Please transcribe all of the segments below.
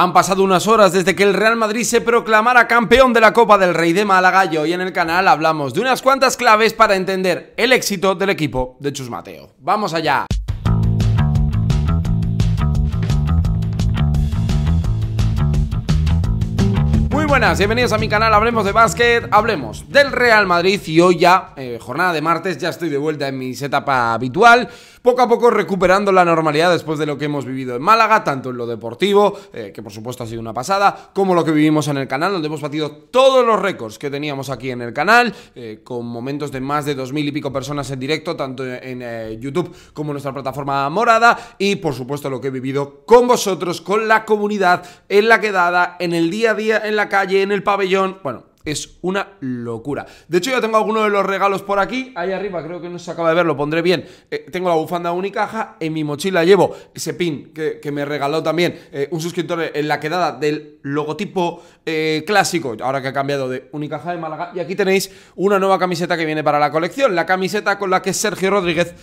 Han pasado unas horas desde que el Real Madrid se proclamara campeón de la Copa del Rey de Málaga y en el canal hablamos de unas cuantas claves para entender el éxito del equipo de Chus Mateo. ¡Vamos allá! buenas, bienvenidos a mi canal Hablemos de Básquet, hablemos del Real Madrid y hoy ya, eh, jornada de martes, ya estoy de vuelta en mi etapa habitual, poco a poco recuperando la normalidad después de lo que hemos vivido en Málaga, tanto en lo deportivo, eh, que por supuesto ha sido una pasada, como lo que vivimos en el canal, donde hemos batido todos los récords que teníamos aquí en el canal, eh, con momentos de más de dos mil y pico personas en directo, tanto en YouTube como en nuestra plataforma morada, y por supuesto lo que he vivido con vosotros, con la comunidad, en la quedada, en el día a día, en la calle, en el pabellón. Bueno, es una locura. De hecho, yo tengo algunos de los regalos por aquí. Ahí arriba, creo que no se acaba de ver, lo pondré bien. Eh, tengo la bufanda Unicaja. En mi mochila llevo ese pin que, me regaló también eh, un suscriptor en la quedada del logotipo eh, clásico, ahora que ha cambiado de Unicaja de Málaga. Y aquí tenéis una nueva camiseta que viene para la colección. La camiseta con la que Sergio Rodríguez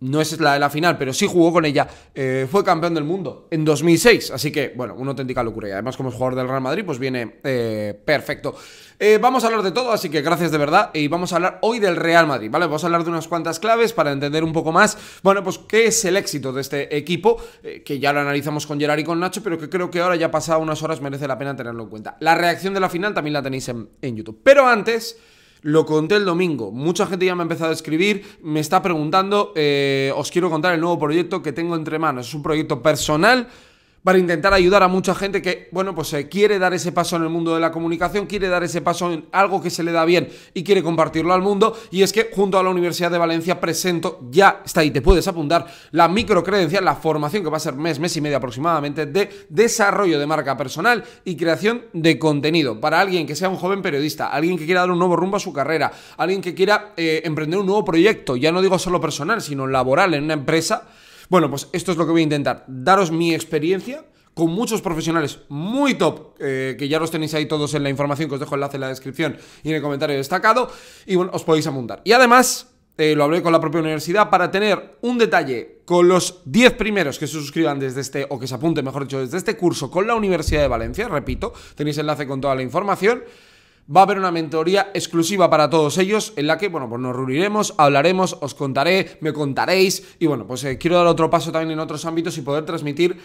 no es la de la final, pero sí jugó con ella, eh, fue campeón del mundo en 2006. Así que, bueno, una auténtica locura. Y además, como es jugador del Real Madrid, pues viene eh, perfecto. Eh, vamos a hablar de todo, así que gracias de verdad. Y vamos a hablar hoy del Real Madrid, ¿vale? Vamos a hablar de unas cuantas claves para entender un poco más, bueno, pues qué es el éxito de este equipo, que ya lo analizamos con Gerard y con Nacho, pero que creo que ahora ya pasadas unas horas merece la pena tenerlo en cuenta. La reacción de la final también la tenéis en YouTube. Pero antes... Lo conté el domingo. Mucha gente ya me ha empezado a escribir, me está preguntando, eh, os quiero contar el nuevo proyecto que tengo entre manos. Es un proyecto personal para intentar ayudar a mucha gente que, bueno, pues se eh, quiere dar ese paso en el mundo de la comunicación, quiere dar ese paso en algo que se le da bien y quiere compartirlo al mundo. Y es que junto a la Universidad de Valencia presento, ya está ahí, te puedes apuntar, la microcredencial, la formación que va a ser mes, mes y medio aproximadamente, de desarrollo de marca personal y creación de contenido. Para alguien que sea un joven periodista, alguien que quiera dar un nuevo rumbo a su carrera, alguien que quiera eh, emprender un nuevo proyecto, ya no digo solo personal, sino laboral en una empresa bueno, pues esto es lo que voy a intentar, daros mi experiencia con muchos profesionales muy top, eh, que ya los tenéis ahí todos en la información, que os dejo el enlace en la descripción y en el comentario destacado, y bueno, os podéis apuntar. Y además, eh, lo hablé con la propia universidad, para tener un detalle con los 10 primeros que se suscriban desde este, o que se apunten, mejor dicho, desde este curso con la Universidad de Valencia, repito, tenéis enlace con toda la información va a haber una mentoría exclusiva para todos ellos en la que, bueno, pues nos reuniremos, hablaremos, os contaré, me contaréis y bueno, pues eh, quiero dar otro paso también en otros ámbitos y poder transmitir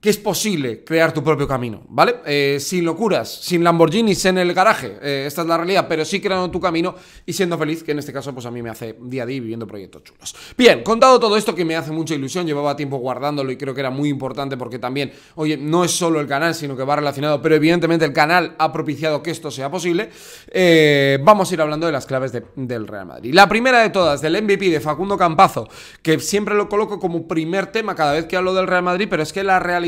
que es posible crear tu propio camino, ¿vale? Eh, sin locuras, sin Lamborghinis en el garaje, eh, esta es la realidad, pero sí creando tu camino y siendo feliz, que en este caso pues a mí me hace día a día viviendo proyectos chulos. Bien, contado todo esto que me hace mucha ilusión, llevaba tiempo guardándolo y creo que era muy importante porque también, oye, no es solo el canal, sino que va relacionado, pero evidentemente el canal ha propiciado que esto sea posible, eh, vamos a ir hablando de las claves del Real Madrid. La primera de todas, del MVP de Facundo Campazo, que siempre lo coloco como primer tema cada vez que hablo del Real Madrid, pero es que la realidad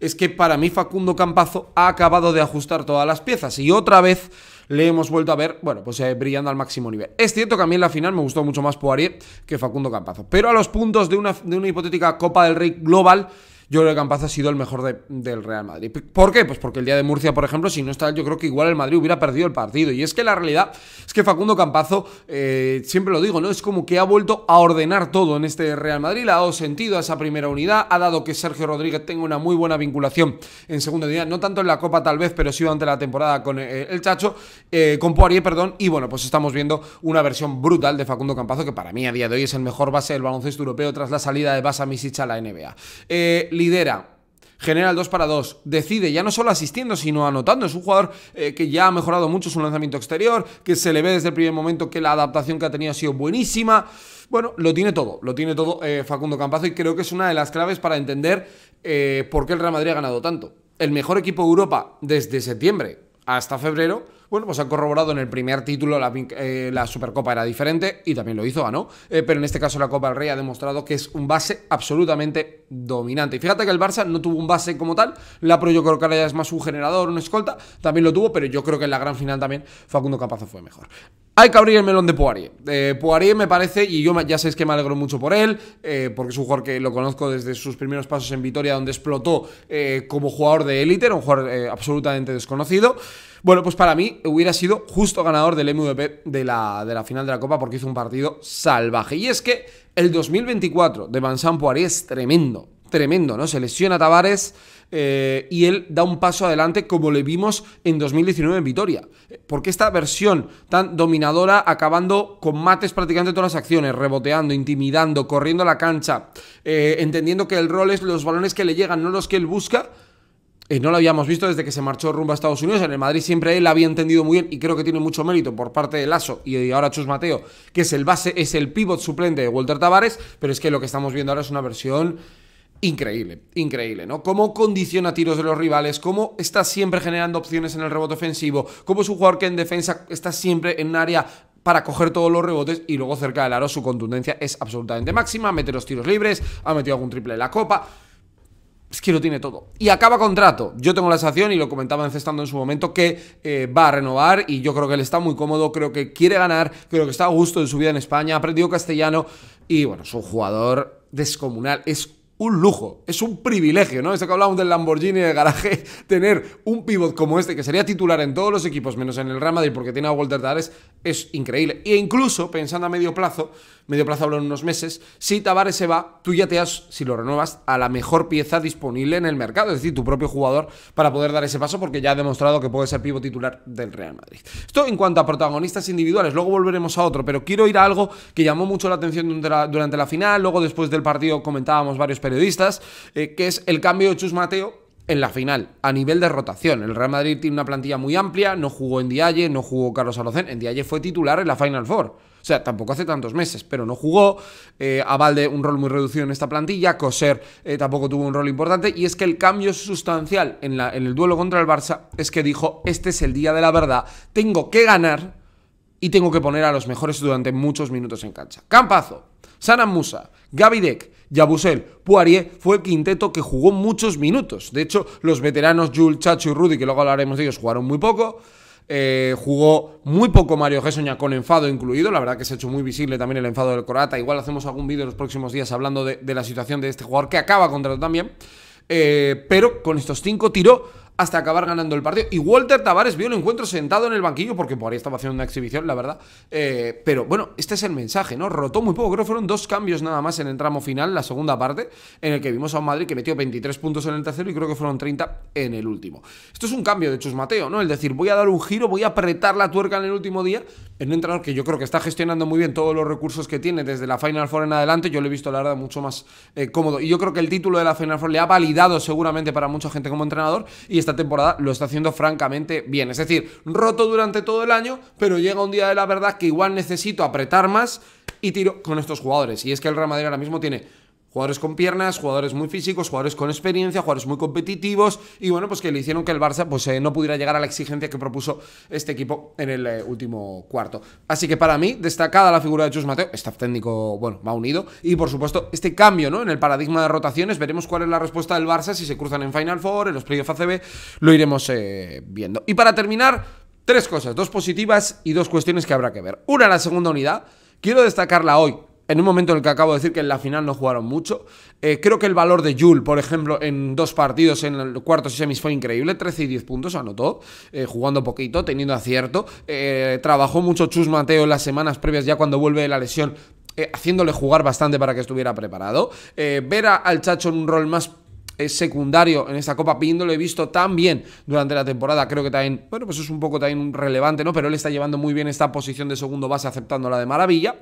es que para mí Facundo Campazo ha acabado de ajustar todas las piezas y otra vez le hemos vuelto a ver, bueno, pues eh, brillando al máximo nivel. Es cierto que a mí en la final me gustó mucho más Poirier que Facundo Campazo, pero a los puntos una, de una hipotética Copa del Rey global yo creo que Campazo ha sido el mejor del Real Madrid. ¿Por qué? Pues porque el día de Murcia, por ejemplo, si no está, yo creo que igual el Madrid hubiera perdido el partido. Y es que la realidad es que Facundo Campazo, eh, siempre lo digo, ¿no? Es como que ha vuelto a ordenar todo en este Real Madrid, ha dado sentido a esa primera unidad, ha dado que Sergio Rodríguez tenga una muy buena vinculación en segunda unidad, no tanto en la Copa tal vez, pero sí durante la temporada con eh, el Chacho, eh, con Poirier, perdón. Y bueno, pues estamos viendo una versión brutal de Facundo Campazo, que para mí a día de hoy es el mejor base del baloncesto europeo tras la salida de Basa Misicha a la NBA lidera, genera el 2 para 2, decide ya no solo asistiendo, sino anotando. Es un jugador eh, que ya ha mejorado mucho su lanzamiento exterior, que se le ve desde el primer momento que la adaptación que ha tenido ha sido buenísima. Bueno, lo tiene todo, lo tiene todo eh, Facundo Campazo y creo que es una de las claves para entender eh, por qué el Real Madrid ha ganado tanto. El mejor equipo de Europa desde septiembre hasta febrero bueno, pues han corroborado en el primer título la, eh, Supercopa era diferente y también lo hizo ¿ah eh, no? pero en este caso la Copa del Rey ha demostrado que es un base absolutamente dominante. Y fíjate que el Barça no tuvo un base como tal, la Pro yo creo que ahora ya es más un generador, un escolta, también lo tuvo, pero yo creo que en la gran final también Facundo Campazo fue mejor. Hay que abrir el melón de Poirier. Eh, Poirier me parece, y yo ya sabéis que me alegro mucho por él, porque es un jugador que lo conozco desde sus primeros pasos en Vitoria, donde explotó como jugador de élite, un jugador absolutamente desconocido. Bueno, pues para mí hubiera sido justo ganador del MVP de la, de la final de la Copa porque hizo un partido salvaje. Y es que el 2024 de Vincent es tremendo, tremendo, ¿no? Se lesiona Tavares eh, y él da un paso adelante como le vimos en 2019 en Vitoria. Porque esta versión tan dominadora, acabando con mates prácticamente todas las acciones, reboteando, intimidando, corriendo la cancha, eh, entendiendo que el rol es los balones que le llegan, no los que él busca, eh, no lo habíamos visto desde que se marchó rumbo a Estados Unidos. En el Madrid siempre él había entendido muy bien y creo que tiene mucho mérito por parte de Lasso y ahora Chus Mateo, que es el base, es el pivot suplente de Walter Tavares, pero es que lo que estamos viendo ahora es una versión increíble, increíble, ¿no? Cómo condiciona tiros de los rivales, cómo está siempre generando opciones en el rebote ofensivo, cómo es un jugador que en defensa está siempre en un área para coger todos los rebotes y luego cerca del aro su contundencia es absolutamente máxima, mete los tiros libres, ha metido algún triple en la copa es que lo tiene todo. Y acaba contrato. Yo tengo la sensación, y lo comentaba encestando en su momento, que eh, va a renovar y yo creo que él está muy cómodo, creo que quiere ganar, creo que está a gusto de su vida en España, ha aprendido castellano y bueno, es un jugador descomunal, es un lujo, es un privilegio, ¿no? Esto que hablábamos del Lamborghini de garaje, tener un pivot como este, que sería titular en todos los equipos, menos en el Real Madrid, porque tiene a Walter Tavares, es increíble. E incluso, pensando a medio plazo, medio plazo hablo en unos meses, si Tavares se va, tú ya te has, si lo renuevas, a la mejor pieza disponible en el mercado, es decir, tu propio jugador para poder dar ese paso porque ya ha demostrado que puede ser pivo titular del Real Madrid. Esto en cuanto a protagonistas individuales, luego volveremos a otro, pero quiero ir a algo que llamó mucho la atención durante la final, luego después del partido comentábamos varios periodistas, eh, que es el cambio de Chus Mateo en la final, a nivel de rotación. El Real Madrid tiene una plantilla muy amplia, no jugó en Dialle, no jugó Carlos Alocen, en Dialle fue titular en la Final Four. O sea, tampoco hace tantos meses, pero no jugó. Eh, Avalde un rol muy reducido en esta plantilla. Coser eh, tampoco tuvo un rol importante. Y es que el cambio sustancial en, el duelo contra el Barça es que dijo: Este es el día de la verdad. Tengo que ganar y tengo que poner a los mejores durante muchos minutos en cancha. Campazo, Sanamusa, Musa, Gavidec, Yabusel, Poirier fue el quinteto que jugó muchos minutos. De hecho, los veteranos Jules, Chacho y Rudy, que luego hablaremos de ellos, jugaron muy poco. Eh, jugó muy poco Mario Gessoña con enfado incluido. La verdad que se ha hecho muy visible también el enfado del Corata. Igual hacemos algún vídeo en los próximos días hablando de, la situación de este jugador que acaba contrato también. Eh, pero con estos cinco tiró hasta acabar ganando el partido. Y Walter Tavares vio el encuentro sentado en el banquillo, porque por ahí estaba haciendo una exhibición, la verdad. Eh, pero bueno, este es el mensaje, ¿no? Rotó muy poco, creo que fueron dos cambios nada más en el tramo final, la segunda parte, en el que vimos a un Madrid que metió 23 puntos en el tercero y creo que fueron 30 en el último. Esto es un cambio de Chus Mateo, ¿no? El decir, voy a dar un giro, voy a apretar la tuerca en el último día, en un entrenador que yo creo que está gestionando muy bien todos los recursos que tiene desde la Final Four en adelante, yo lo he visto, la verdad, mucho más eh, cómodo. Y yo creo que el título de la Final Four le ha validado seguramente para mucha gente como entrenador y esta temporada lo está haciendo francamente bien. Es decir, roto durante todo el año, pero llega un día de la verdad que igual necesito apretar más y tiro con estos jugadores. Y es que el Real Madrid ahora mismo tiene Jugadores con piernas, jugadores muy físicos, jugadores con experiencia, jugadores muy competitivos y bueno, pues que le hicieron que el Barça pues, eh, no pudiera llegar a la exigencia que propuso este equipo en el eh, último cuarto. Así que para mí, destacada la figura de Chus Mateo, staff este técnico, bueno, va unido y por supuesto este cambio ¿no? en el paradigma de rotaciones, veremos cuál es la respuesta del Barça si se cruzan en Final Four, en los playoffs ACB, lo iremos eh, viendo. Y para terminar, tres cosas, dos positivas y dos cuestiones que habrá que ver. Una, la segunda unidad, quiero destacarla hoy en un momento en el que acabo de decir que en la final no jugaron mucho. Eh, creo que el valor de Jul, por ejemplo, en dos partidos, en cuartos y semis, fue increíble. 13 y 10 puntos anotó, eh, jugando poquito, teniendo acierto. Eh, trabajó mucho Chus Mateo en las semanas previas, ya cuando vuelve de la lesión, haciéndole jugar bastante para que estuviera preparado. Eh, ver al Chacho en un rol más es secundario en esta Copa. Pindo lo he visto tan bien durante la temporada. Creo que también, bueno, pues es un poco también relevante, ¿no? Pero él está llevando muy bien esta posición de segundo base, aceptándola de maravilla.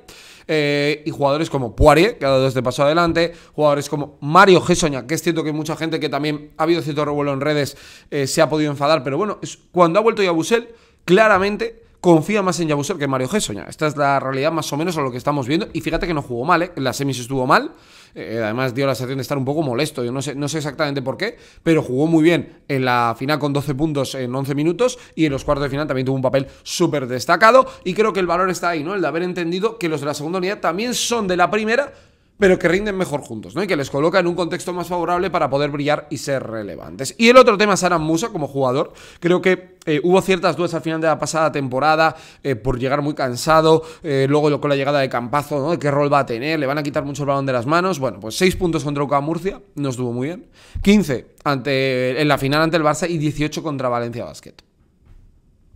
Eh, y jugadores como Poirier, que ha dado este paso adelante. Jugadores como Mario Gessoña que es cierto que mucha gente que también ha habido cierto revuelo en redes eh, se ha podido enfadar. Pero bueno, cuando ha vuelto Yabusel, claramente confía más en Yabusel que en Mario Gessoña Esta es la realidad más o menos a lo que estamos viendo. Y fíjate que no jugó mal, ¿eh? En la semis estuvo mal. Eh, además dio la sensación de estar un poco molesto, yo no sé, no sé exactamente por qué, pero jugó muy bien en la final con 12 puntos en 11 minutos y en los cuartos de final también tuvo un papel súper destacado y creo que el valor está ahí, ¿no? El de haber entendido que los de la segunda unidad también son de la primera pero que rinden mejor juntos, ¿no? Y que les coloca en un contexto más favorable para poder brillar y ser relevantes. Y el otro tema, Sara Musa como jugador, creo que eh, hubo ciertas dudas al final de la pasada temporada eh, por llegar muy cansado, eh, luego con la llegada de Campazo, ¿no? ¿De qué rol va a tener? ¿Le van a quitar mucho el balón de las manos? Bueno, pues 6 puntos contra UCA Murcia, no estuvo muy bien. 15 ante, en la final ante el Barça y 18 contra Valencia Basket.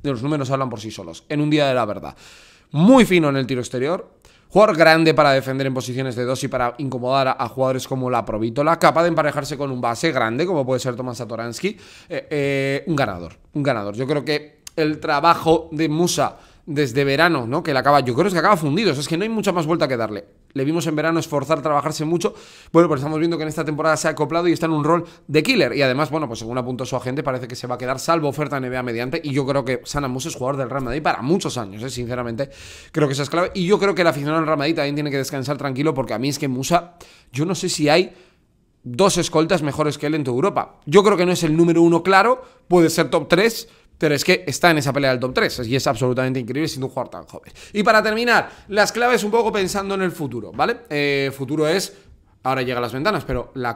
Los números hablan por sí solos, en un día de la verdad. Muy fino en el tiro exterior, Jugador grande para defender en posiciones de dos y para incomodar a, jugadores como la Provítola, capaz de emparejarse con un base grande, como puede ser Tomás Satoransky. Eh, eh, un ganador, un ganador. Yo creo que el trabajo de Musa desde verano, ¿no? Que le acaba, yo creo que acaba fundido. es que no hay mucha más vuelta que darle le vimos en verano esforzar, trabajarse mucho. Bueno, pues estamos viendo que en esta temporada se ha acoplado y está en un rol de killer. Y además, bueno, pues según apuntó su agente, parece que se va a quedar salvo oferta NBA mediante. Y yo creo que musa es jugador del Real para muchos años, ¿eh? sinceramente. Creo que esa es clave. Y yo creo que el aficionado del Real también tiene que descansar tranquilo porque a mí es que Musa, yo no sé si hay dos escoltas mejores que él en toda Europa. Yo creo que no es el número uno claro, puede ser top 3 pero es que está en esa pelea del top 3 y es absolutamente increíble siendo un jugador tan joven. Y para terminar, las claves un poco pensando en el futuro, ¿vale? Eh, futuro es ahora llegan las ventanas, pero la,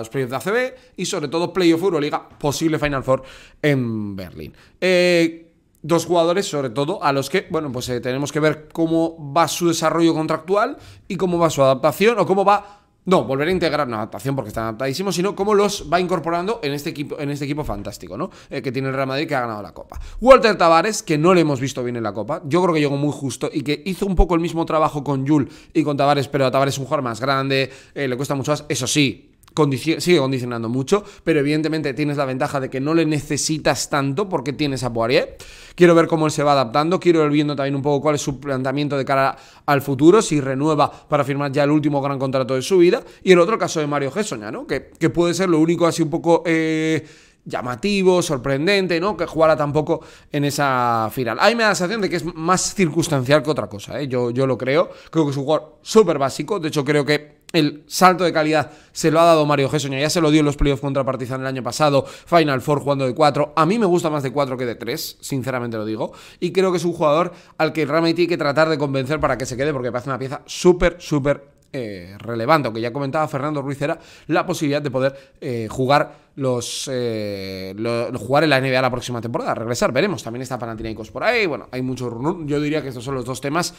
los playoffs de ACB y sobre todo playoff Euroliga, posible Final Four en Berlín. Eh, dos jugadores, sobre todo, a los que, bueno, pues eh, tenemos que ver cómo va su desarrollo contractual y cómo va su adaptación o cómo va no, volver a integrar una adaptación porque están adaptadísimos, sino cómo los va incorporando en este equipo, en este equipo fantástico, ¿no? Eh, que tiene el Real Madrid que ha ganado la Copa. Walter Tavares, que no le hemos visto bien en la Copa, yo creo que llegó muy justo y que hizo un poco el mismo trabajo con Jul y con Tavares, pero a Tavares es un jugador más grande, eh, le cuesta mucho más. Eso sí, sigue condicionando mucho, pero evidentemente tienes la ventaja de que no le necesitas tanto porque tienes a Poirier. Quiero ver cómo él se va adaptando, quiero ir viendo también un poco cuál es su planteamiento de cara al futuro, si renueva para firmar ya el último gran contrato de su vida. Y el otro caso de Mario Gessoña, ¿no? Que, que puede ser lo único así un poco... Eh, llamativo, sorprendente, ¿no? Que jugara tampoco en esa final. Ahí me da la sensación de que es más circunstancial que otra cosa, ¿eh? Yo, yo lo creo. Creo que es un jugador súper básico. De hecho, creo que el salto de calidad se lo ha dado Mario Gessoña, ya se lo dio en los playoffs contra Partizan el año pasado, Final Four jugando de 4, a mí me gusta más de 4 que de 3, sinceramente lo digo, y creo que es un jugador al que realmente tiene que tratar de convencer para que se quede, porque parece una pieza súper, súper eh, relevante, aunque ya comentaba Fernando Ruiz era la posibilidad de poder eh, jugar los, eh, jugar en la NBA la próxima temporada, regresar, veremos. También está Panathinaikos por ahí, bueno, hay mucho Yo diría que estos son los dos temas,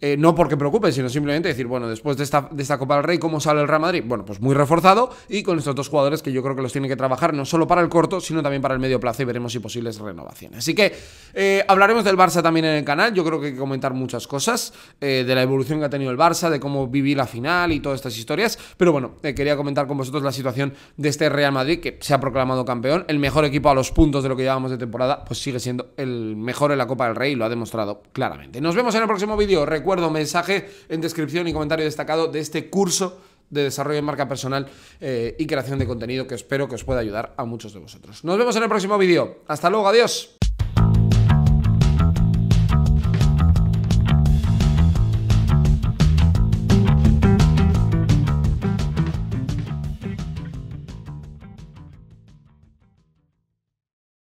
eh, no porque preocupen, sino simplemente decir, bueno, después de esta, Copa del Rey, ¿cómo sale el Real Madrid? Bueno, pues muy reforzado y con estos dos jugadores que yo creo que los tiene que trabajar no solo para el corto, sino también para el medio plazo y veremos si posibles renovaciones. Así que eh, hablaremos del Barça también en el canal, yo creo que hay que comentar muchas cosas, de la evolución que ha tenido el Barça, de cómo viví la final y todas estas historias, pero bueno, quería comentar con vosotros la situación de este Real Madrid que se ha proclamado campeón, el mejor equipo a los puntos de lo que llevamos de temporada, pues sigue siendo el mejor en la Copa del Rey, lo ha demostrado claramente. Nos vemos en el próximo vídeo. Recuerdo mensaje en descripción y comentario destacado de este curso de desarrollo de marca personal eh, y creación de contenido que espero que os pueda ayudar a muchos de vosotros. Nos vemos en el próximo vídeo. Hasta luego, adiós.